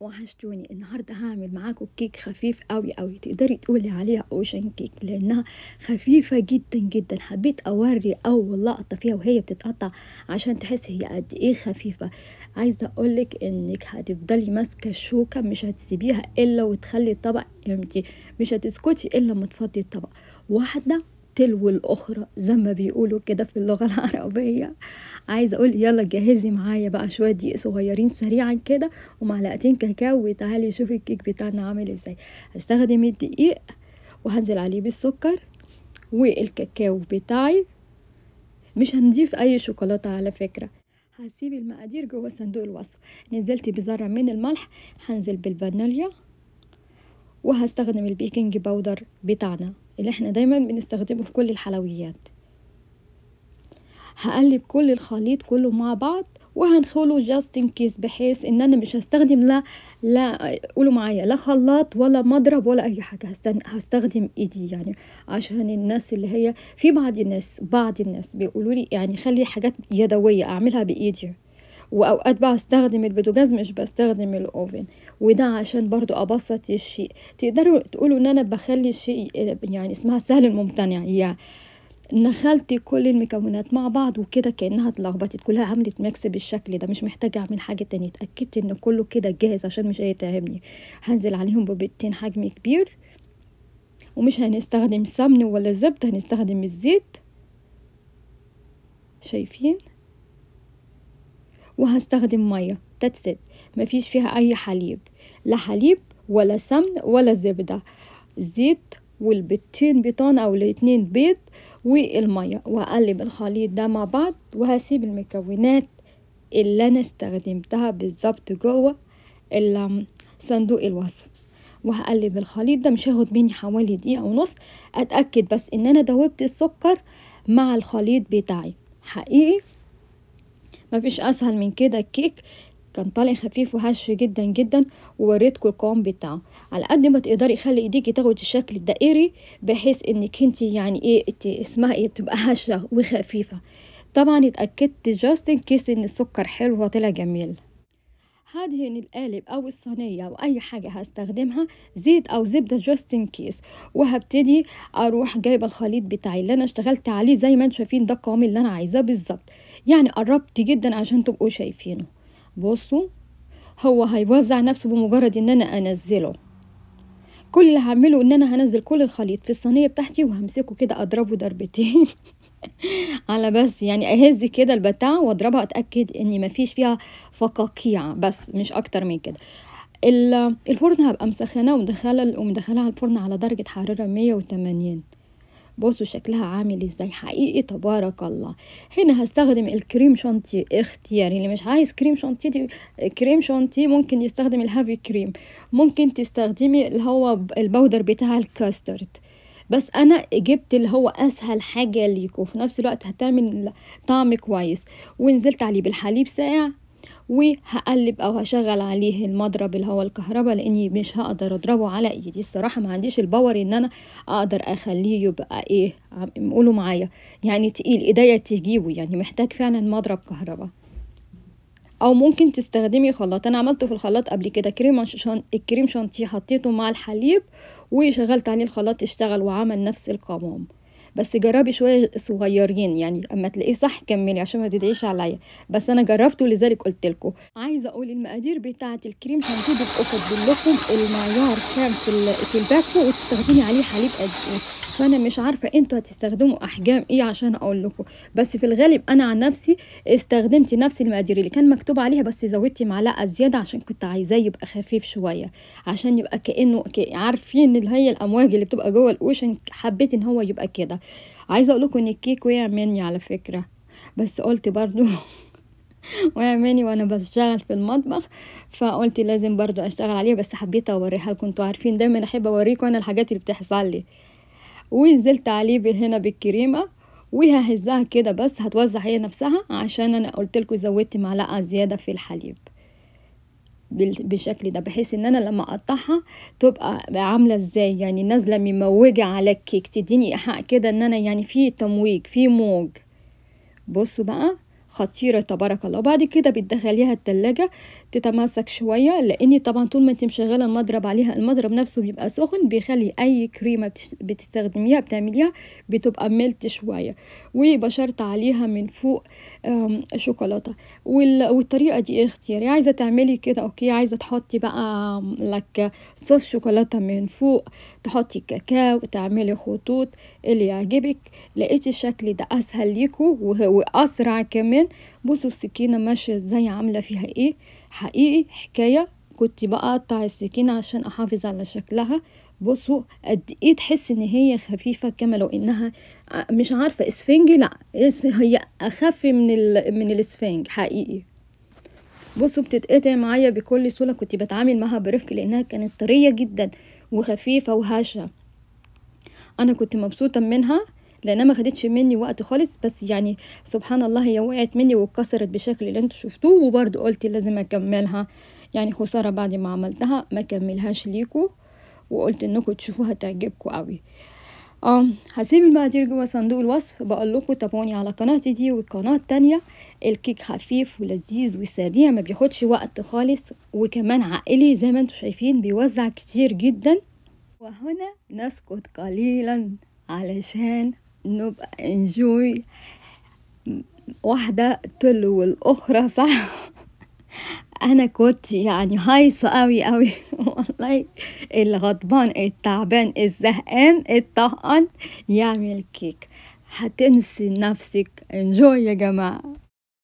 وحشتوني النهاردة هعمل معاكم كيك خفيف قوي قوي تقدري تقولي عليها اوشن كيك لانها خفيفة جدا جدا حبيت اوري اول لقطة فيها وهي بتتقطع عشان تحسي هي قد ايه خفيفة عايزة اقولك انك هتفضلي ماسكة الشوكة مش هتسيبيها الا وتخلي الطبق يمتي مش هتسكتي الا ما تفضي الطبق واحدة تلو الأخرى زي ما بيقولوا كده في اللغة العربية عايزة أقول يلا جهزي معايا بقى شوية دقيق صغيرين سريعا كده ومعلقتين كاكاو وتعالي شوفي الكيك بتاعنا عامل ازاي هستخدم الدقيق وهنزل عليه بالسكر والكاكاو بتاعي مش هنضيف أي شوكولاتة على فكرة هسيب المقادير جوه صندوق الوصف نزلت بذرة من الملح هنزل بالفانيليا وهستخدم البيكنج باودر بتاعنا اللي احنا دايما بنستخدمه في كل الحلويات هقلب كل الخليط كله مع بعض وهنخله ان كيس بحيث ان انا مش هستخدم لا لا قولوا معايا لا خلاط ولا مضرب ولا اي حاجه هستخدم ايدي يعني عشان الناس اللي هي في بعض الناس بعض الناس بيقولوا لي يعني خلي حاجات يدويه اعملها بايدي واوقات بقى استخدم البوتاجاز مش بستخدم الاوفن وده عشان برضو ابسط الشيء تقدروا تقولوا ان انا بخلي الشيء آه، يعني اسمها سهل الممتنع يعني نخلت كل المكونات مع بعض وكده كانها اتلخبطت كلها عملت ميكس بالشكل ده مش محتاجه اعمل حاجه تانية اتاكدت ان كله كده جاهز عشان مش هيتعبني هنزل عليهم ببيضتين حجم كبير ومش هنستخدم سمن ولا زبدة هنستخدم الزيت شايفين وهستخدم مية that's it مفيش فيها أي حليب لا حليب ولا سمن ولا زبدة زيت والبيضتين بيطان أو الاتنين بيض والمية وهقلب الخليط ده مع بعض وهسيب المكونات اللي أنا استخدمتها بالظبط جوه صندوق الوصف وهقلب الخليط ده مش هاخد مني حوالي دقيقة ونص أتأكد بس إن أنا دوبت السكر مع الخليط بتاعي حقيقي مفيش اسهل من كده الكيك كان طالع خفيف وهش جدا جدا ووريتكم القوام بتاعه على قد ما تقدري خلي ايديكي تاخد الشكل الدائري بحيث انك انت يعني ايه اسمها ايه تبقى هشه وخفيفه طبعا اتاكدت جاست كيس ان السكر حلو وطلع جميل هذه يعني القالب أو الصينية أو أي حاجة هستخدمها زيت أو زبدة جاستن كيس وهبتدي أروح جايب الخليط بتاعي اللي أنا اشتغلت عليه زي ما انتم شايفين ده القوام اللي أنا عايزاه بالظبط يعني قربت جدا عشان تبقوا شايفينه بصوا هو هيوزع نفسه بمجرد ان انا انزله كل اللي هعمله ان انا هنزل كل الخليط في الصينيه بتاعتي وهمسكه كده اضربه ضربتين على بس يعني اهز كده البتاع واضربها اتاكد ان مفيش فيها فقاقيع بس مش اكتر من كده الفرن هبقى مسخناه ومدخله ومدخلها الفرن على درجه حراره 180 بصوا شكلها عامل ازاي حقيقي تبارك الله هنا هستخدم الكريم شانتي اختياري اللي مش عايز كريم شانتي دي كريم شانتي ممكن يستخدم الهافي كريم ممكن تستخدمي اللي هو البودر بتاع الكاسترد بس انا جبت اللي هو اسهل حاجه ليكوا وفي نفس الوقت هتعمل طعم كويس ونزلت عليه بالحليب ساقع وهقلب او هشغل عليه المضرب اللي هو الكهرباء لاني مش هقدر اضربه على ايدي الصراحه ما عنديش الباور ان انا اقدر اخليه يبقى ايه قولوا معايا يعني تقيل ايديا تجيبه يعني محتاج فعلا مضرب كهرباء او ممكن تستخدمي خلاط انا عملته في الخلاط قبل كده كريم شان... الكريم شانتيه حطيته مع الحليب وشغلت عليه الخلاط اشتغل وعمل نفس القوام بس جربي شويه صغيرين يعني اما تلاقيه صح كملي عشان ما تدعيش عليا بس انا جربته لذلك قلت لكم عايزه اقول المقادير بتاعه الكريم شانتيه بتقصد باللحم المعيار كام في الباكو وتستخدمي عليه حليب قد ايه فانا مش عارفه انتوا هتستخدموا احجام ايه عشان اقول لكم بس في الغالب انا عن نفسي استخدمت نفس المقادير اللي كان مكتوب عليها بس زودت معلقه زياده عشان كنت عايزاه يبقى خفيف شويه عشان يبقى كانه عارفين اللي هي الامواج اللي بتبقى جوه الاوشن حبيت ان هو يبقى كده عايزه اقول لكم ان الكيك وقع مني على فكره بس قلت برضو مني وانا بشتغل في المطبخ فقلت لازم برضو اشتغل عليه بس حبيت اوريها لكم انتوا عارفين دايما احب اوريكم انا الحاجات اللي بتحصل لي ونزلت عليه هنا بالكريمه وههزها كده بس هتوزع هي نفسها عشان انا قلت لكم زودت معلقه زياده في الحليب بالشكل ده بحيث ان انا لما اقطعها تبقى عامله ازاي يعني نازله مموجه على الكيك تديني حق كده ان انا يعني في تمويج في موج بصوا بقى خطيرة تبارك الله وبعد كده بتدخليها التلاجة تتماسك شوية لأن طبعا طول ما انت مشغلة المضرب عليها المضرب نفسه بيبقى سخن بيخلي أي كريمة بتستخدميها بتعمليها بتبقى ملت شوية وبشرت عليها من فوق شوكولاتة والطريقة دي اختياري عايزة تعملي كده اوكي عايزة تحطي بقى لك صوص شوكولاتة من فوق تحطي كاكاو تعملي خطوط اللي يعجبك لقيتي الشكل ده أسهل ليكو وأسرع كمان جدا بصوا السكينة ماشية ازاي عاملة فيها ايه حقيقي حكاية كنت بقطع السكينة عشان احافظ على شكلها بصوا قد ايه تحس ان هي خفيفة كما لو انها مش عارفة اسفنج لا هي اخف من ال... من الاسفنج حقيقي بصوا بتتقطع معايا بكل سهولة كنت بتعامل معها برفق لانها كانت طرية جدا وخفيفة وهشة انا كنت مبسوطة منها لانها ما خدتش مني وقت خالص بس يعني سبحان الله هي وقعت مني واتكسرت بالشكل اللي انتوا شفتوه وبرده قلت لازم اكملها يعني خساره بعد ما عملتها ما كملهاش ليكو وقلت انكم تشوفوها تعجبكم قوي اه هسيب المقادير جوه صندوق الوصف بقول لكم تابعوني على قناتي دي والقناه التانية الكيك خفيف ولذيذ وسريع ما بياخدش وقت خالص وكمان عائلي زي ما انتم شايفين بيوزع كتير جدا وهنا نسكت قليلا علشان نبقى انجوي واحدة تلو الأخرى صح أنا كنت يعني هايصة أوي أوي والله الغضبان التعبان الزهقان الطهقان يعمل كيك هتنسي نفسك انجوي يا جماعة